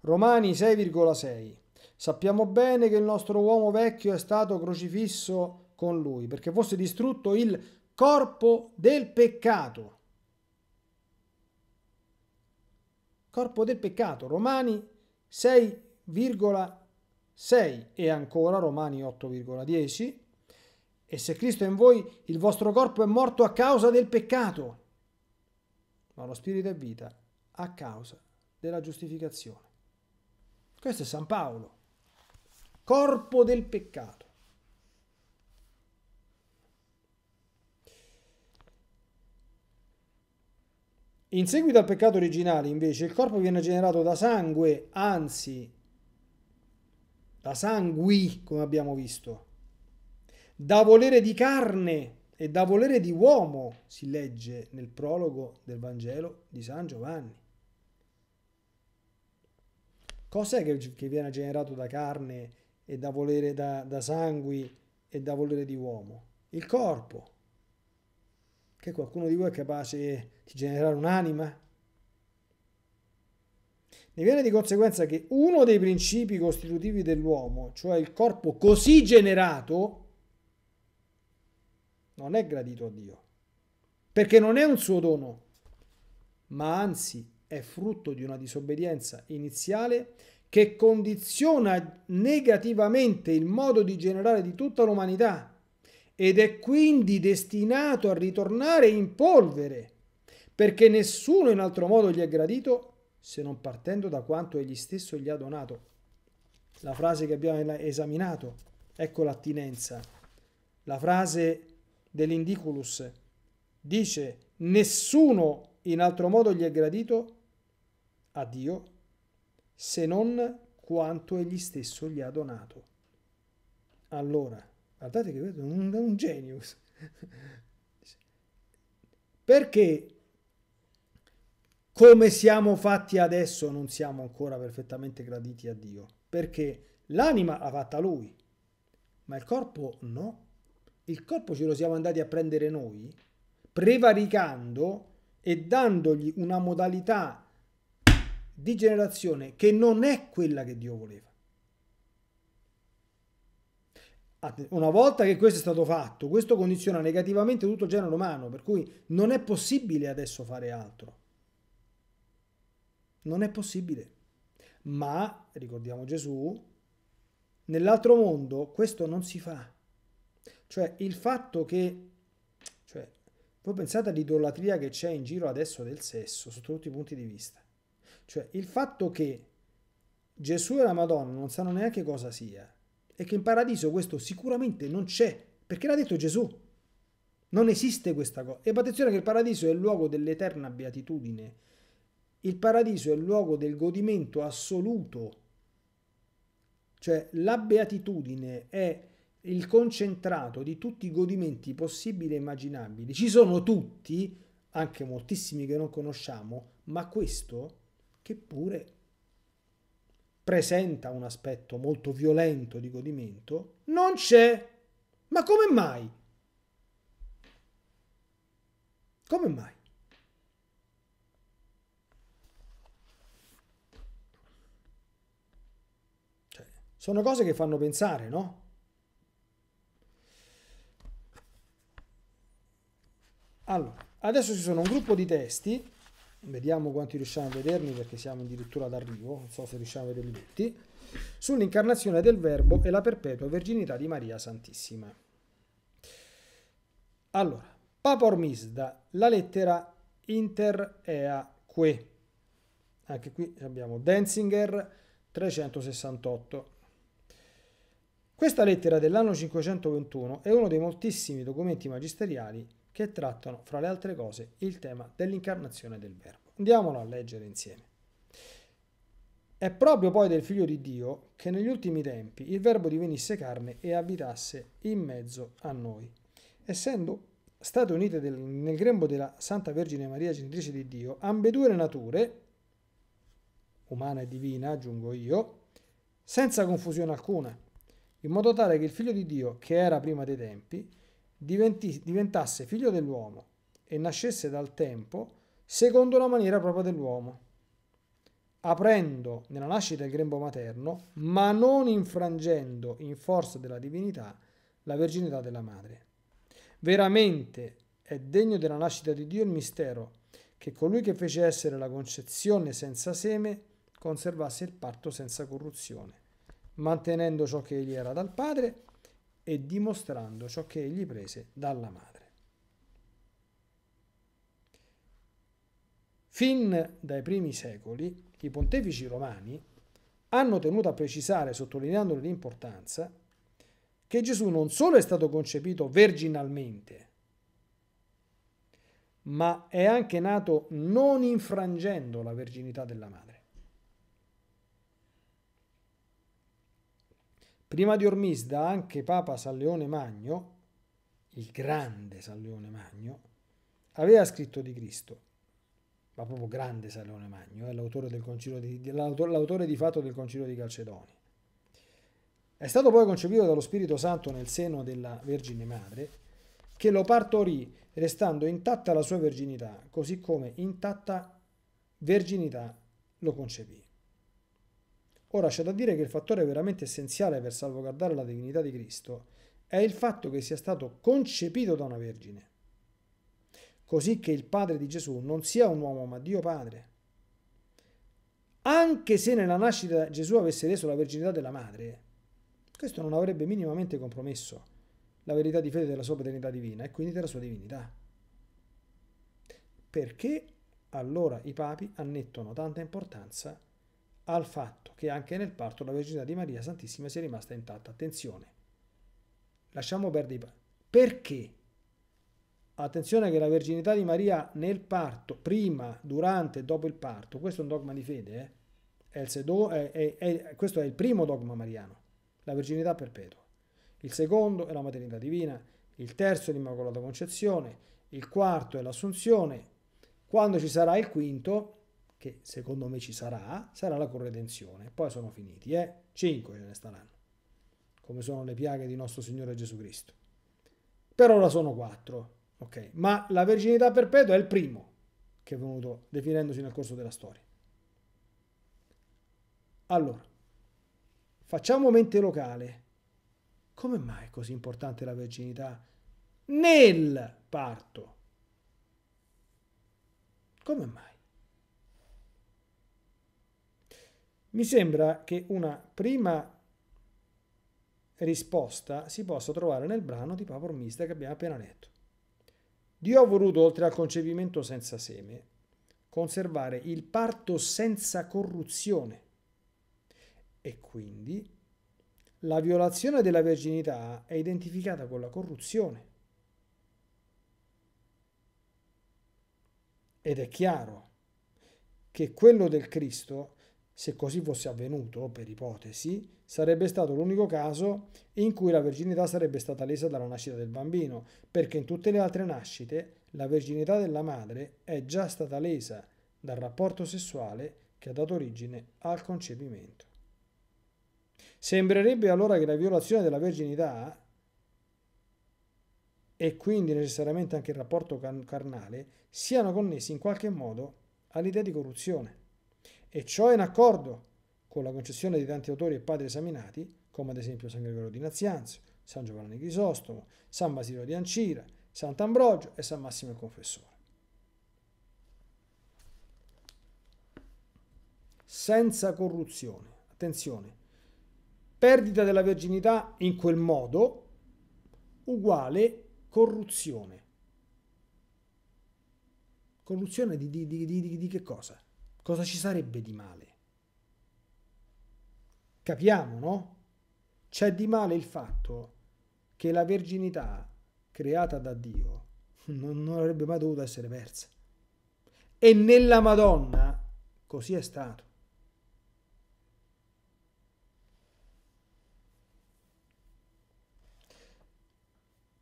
Romani 6,6 Sappiamo bene che il nostro uomo vecchio è stato crocifisso con lui, perché fosse distrutto il corpo del peccato. Corpo del peccato, Romani 6,6 e ancora Romani 8,10. E se Cristo è in voi, il vostro corpo è morto a causa del peccato, ma lo spirito è vita a causa della giustificazione. Questo è San Paolo corpo del peccato. In seguito al peccato originale, invece, il corpo viene generato da sangue, anzi, da sangui, come abbiamo visto, da volere di carne e da volere di uomo, si legge nel prologo del Vangelo di San Giovanni. Cos'è che, viene generato da carne e da volere da, da sangui e da volere di uomo, il corpo. Che qualcuno di voi è capace di generare un'anima? Ne viene di conseguenza che uno dei principi costitutivi dell'uomo, cioè il corpo così generato, non è gradito a Dio, perché non è un suo dono, ma anzi è frutto di una disobbedienza iniziale che condiziona negativamente il modo di generare di tutta l'umanità ed è quindi destinato a ritornare in polvere, perché nessuno in altro modo gli è gradito se non partendo da quanto egli stesso gli ha donato. La frase che abbiamo esaminato, ecco l'attinenza. La frase dell'Indiculus dice nessuno in altro modo gli è gradito a Dio se non quanto egli stesso gli ha donato. Allora, guardate che è un, un genius. Perché come siamo fatti adesso non siamo ancora perfettamente graditi a Dio? Perché l'anima l'ha fatta lui, ma il corpo no. Il corpo ce lo siamo andati a prendere noi, prevaricando e dandogli una modalità di generazione che non è quella che Dio voleva. Una volta che questo è stato fatto, questo condiziona negativamente tutto il genere umano, per cui non è possibile adesso fare altro. Non è possibile. Ma, ricordiamo Gesù, nell'altro mondo questo non si fa. Cioè il fatto che, cioè, voi pensate all'idolatria che c'è in giro adesso del sesso, sotto tutti i punti di vista. Cioè il fatto che Gesù e la Madonna non sanno neanche cosa sia e che in paradiso questo sicuramente non c'è, perché l'ha detto Gesù. Non esiste questa cosa. E attenzione che il paradiso è il luogo dell'eterna beatitudine. Il paradiso è il luogo del godimento assoluto. Cioè la beatitudine è il concentrato di tutti i godimenti possibili e immaginabili. Ci sono tutti, anche moltissimi che non conosciamo, ma questo è che pure presenta un aspetto molto violento di godimento, non c'è. Ma come mai? Come mai? Cioè, sono cose che fanno pensare, no? Allora, adesso ci sono un gruppo di testi vediamo quanti riusciamo a vedermi perché siamo addirittura d'arrivo, non so se riusciamo a vederli tutti, sull'incarnazione del Verbo e la perpetua virginità di Maria Santissima. Allora, Papa Ormisda, la lettera inter ea que. Anche qui abbiamo Denzinger 368. Questa lettera dell'anno 521 è uno dei moltissimi documenti magisteriali che trattano, fra le altre cose, il tema dell'incarnazione del Verbo. Andiamolo a leggere insieme. È proprio poi del Figlio di Dio che negli ultimi tempi il Verbo divenisse carne e abitasse in mezzo a noi, essendo state unite del, nel grembo della Santa Vergine Maria, genitrice di Dio, ambedue le nature, umana e divina, aggiungo io, senza confusione alcuna, in modo tale che il Figlio di Dio, che era prima dei tempi, diventi, diventasse figlio dell'uomo e nascesse dal tempo secondo la maniera propria dell'uomo, aprendo nella nascita il grembo materno, ma non infrangendo in forza della divinità la verginità della madre. Veramente è degno della nascita di Dio il mistero che colui che fece essere la concezione senza seme conservasse il parto senza corruzione, mantenendo ciò che egli era dal Padre e dimostrando ciò che egli prese dalla madre. Fin dai primi secoli i pontefici romani hanno tenuto a precisare, sottolineandone l'importanza, che Gesù non solo è stato concepito verginalmente, ma è anche nato non infrangendo la verginità della madre. Prima di Ormisda anche Papa San Leone Magno, il grande San Leone Magno, aveva scritto di Cristo, ma proprio grande San Leone Magno, è eh, l'autore, di, l'autore di fatto del Concilio di Calcedonia. È stato poi concepito dallo Spirito Santo nel seno della Vergine Madre, che lo partorì restando intatta la sua verginità, così come intatta verginità lo concepì. Ora c'è da dire che il fattore veramente essenziale per salvaguardare la divinità di Cristo è il fatto che sia stato concepito da una vergine, così che il padre di Gesù non sia un uomo ma Dio Padre. Anche se nella nascita Gesù avesse reso la verginità della madre, questo non avrebbe minimamente compromesso la verità di fede della sua paternità divina e quindi della sua divinità. Perché allora i papi annettono tanta importanza a al fatto che anche nel parto la virginità di Maria Santissima sia rimasta intatta. Attenzione, lasciamo perdere i pa- perché? Attenzione che la virginità di Maria nel parto, prima, durante e dopo il parto, questo è un dogma di fede, eh? è il sedo- è, è, è, questo è il primo dogma mariano, la virginità perpetua. Il secondo è la maternità divina, il terzo è l'Immacolata Concezione, il quarto è l'Assunzione, quando ci sarà il quinto che secondo me ci sarà, sarà la corredenzione. Poi sono finiti, eh? Cinque ce ne staranno, come sono le piaghe di nostro Signore Gesù Cristo. Per ora sono quattro, ok? Ma la verginità perpetua è il primo che è venuto definendosi nel corso della storia. Allora, facciamo mente locale. Come mai è così importante la verginità nel parto? Come mai? Mi sembra che una prima risposta si possa trovare nel brano di Papa Mista che abbiamo appena letto. Dio ha voluto, oltre al concepimento senza seme, conservare il parto senza corruzione e quindi la violazione della virginità è identificata con la corruzione. Ed è chiaro che quello del Cristo se così fosse avvenuto, per ipotesi, sarebbe stato l'unico caso in cui la virginità sarebbe stata lesa dalla nascita del bambino, perché in tutte le altre nascite la virginità della madre è già stata lesa dal rapporto sessuale che ha dato origine al concepimento. Sembrerebbe allora che la violazione della verginità e quindi necessariamente anche il rapporto carnale siano connessi in qualche modo all'idea di corruzione e ciò è in accordo con la concessione di tanti autori e padri esaminati, come ad esempio San Gregorio di Nazianzio, San Giovanni Crisostomo, San Basilio di Ancira, Sant'Ambrogio e San Massimo il Confessore. Senza corruzione. Attenzione. Perdita della virginità in quel modo uguale corruzione. Corruzione di, di, di, di che cosa? Cosa ci sarebbe di male? Capiamo, no? C'è di male il fatto che la verginità creata da Dio non, non avrebbe mai dovuto essere persa. E nella Madonna così è stato.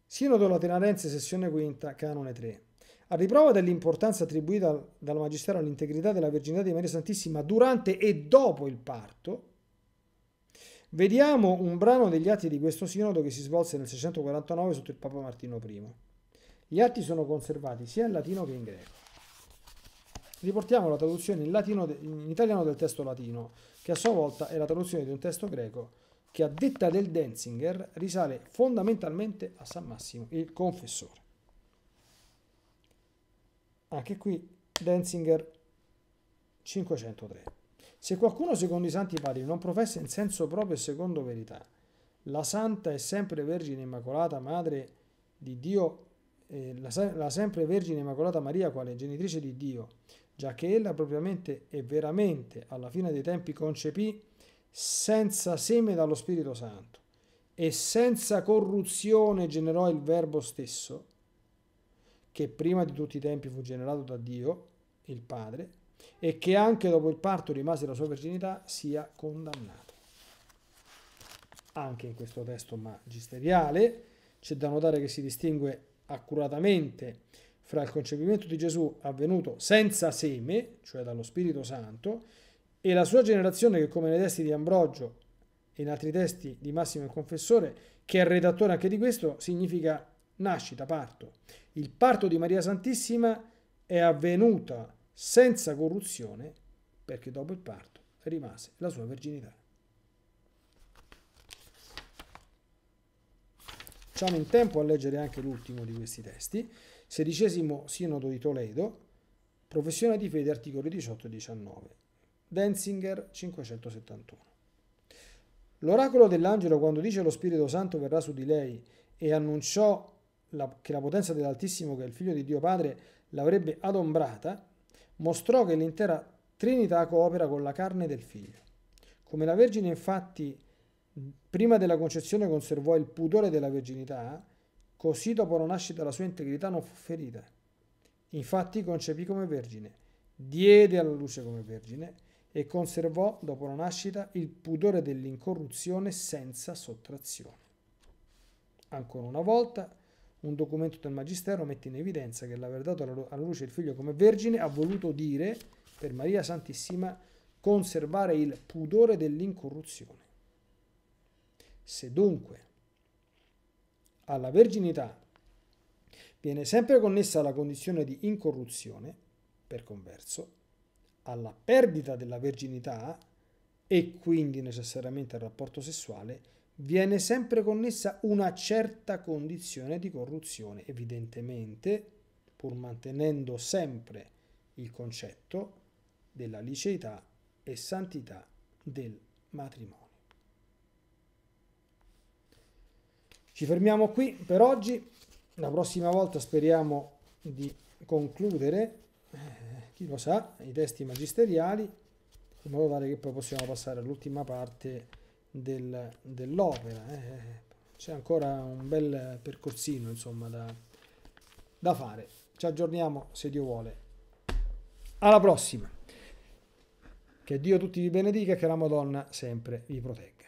Sinodo Lateranense, sessione quinta, canone 3. A riprova dell'importanza attribuita dal Magistero all'integrità della virginità di Maria Santissima durante e dopo il parto, vediamo un brano degli atti di questo sinodo che si svolse nel 649 sotto il Papa Martino I. Gli atti sono conservati sia in latino che in greco. Riportiamo la traduzione in, latino, in italiano del testo latino, che a sua volta è la traduzione di un testo greco che a detta del Denzinger risale fondamentalmente a San Massimo, il confessore. Ah, anche qui Denzinger 503. Se qualcuno secondo i santi padri non professa in senso proprio e secondo verità la santa e sempre vergine immacolata madre di Dio, eh, la, la sempre vergine immacolata Maria quale genitrice di Dio, già che ella propriamente e veramente alla fine dei tempi concepì senza seme dallo Spirito Santo e senza corruzione generò il Verbo stesso, che prima di tutti i tempi fu generato da Dio, il Padre, e che anche dopo il parto rimase la sua virginità, sia condannato. Anche in questo testo magisteriale c'è da notare che si distingue accuratamente fra il concepimento di Gesù avvenuto senza seme, cioè dallo Spirito Santo, e la sua generazione che come nei testi di Ambrogio e in altri testi di Massimo il Confessore, che è redattore anche di questo, significa nascita, parto. Il parto di Maria Santissima è avvenuto senza corruzione perché dopo il parto rimase la sua verginità. Facciamo in tempo a leggere anche l'ultimo di questi testi, sedicesimo sinodo di Toledo, professione di fede, articoli 18 e 19, Denzinger 571. L'oracolo dell'angelo quando dice lo Spirito Santo verrà su di lei e annunciò la, che la potenza dell'Altissimo, che è il Figlio di Dio Padre, l'avrebbe adombrata, mostrò che l'intera Trinità coopera con la carne del Figlio. Come la Vergine infatti prima della concezione conservò il pudore della virginità, così dopo la nascita la sua integrità non fu ferita. Infatti concepì come Vergine, diede alla luce come Vergine e conservò dopo la nascita il pudore dell'incorruzione senza sottrazione. Ancora una volta, un documento del Magistero mette in evidenza che l'aver dato alla luce il figlio come vergine ha voluto dire, per Maria Santissima, conservare il pudore dell'incorruzione. Se dunque alla verginità viene sempre connessa la condizione di incorruzione, per converso, alla perdita della verginità e quindi necessariamente al rapporto sessuale, viene sempre connessa una certa condizione di corruzione, evidentemente, pur mantenendo sempre il concetto della liceità e santità del matrimonio. Ci fermiamo qui per oggi, la prossima volta speriamo di concludere, eh, chi lo sa, i testi magisteriali, in modo tale che poi possiamo passare all'ultima parte del, dell'opera. Eh, eh, eh. C'è ancora un bel percorsino insomma da, da fare. Ci aggiorniamo se Dio vuole. Alla prossima. Che Dio tutti vi benedica e che la Madonna sempre vi protegga.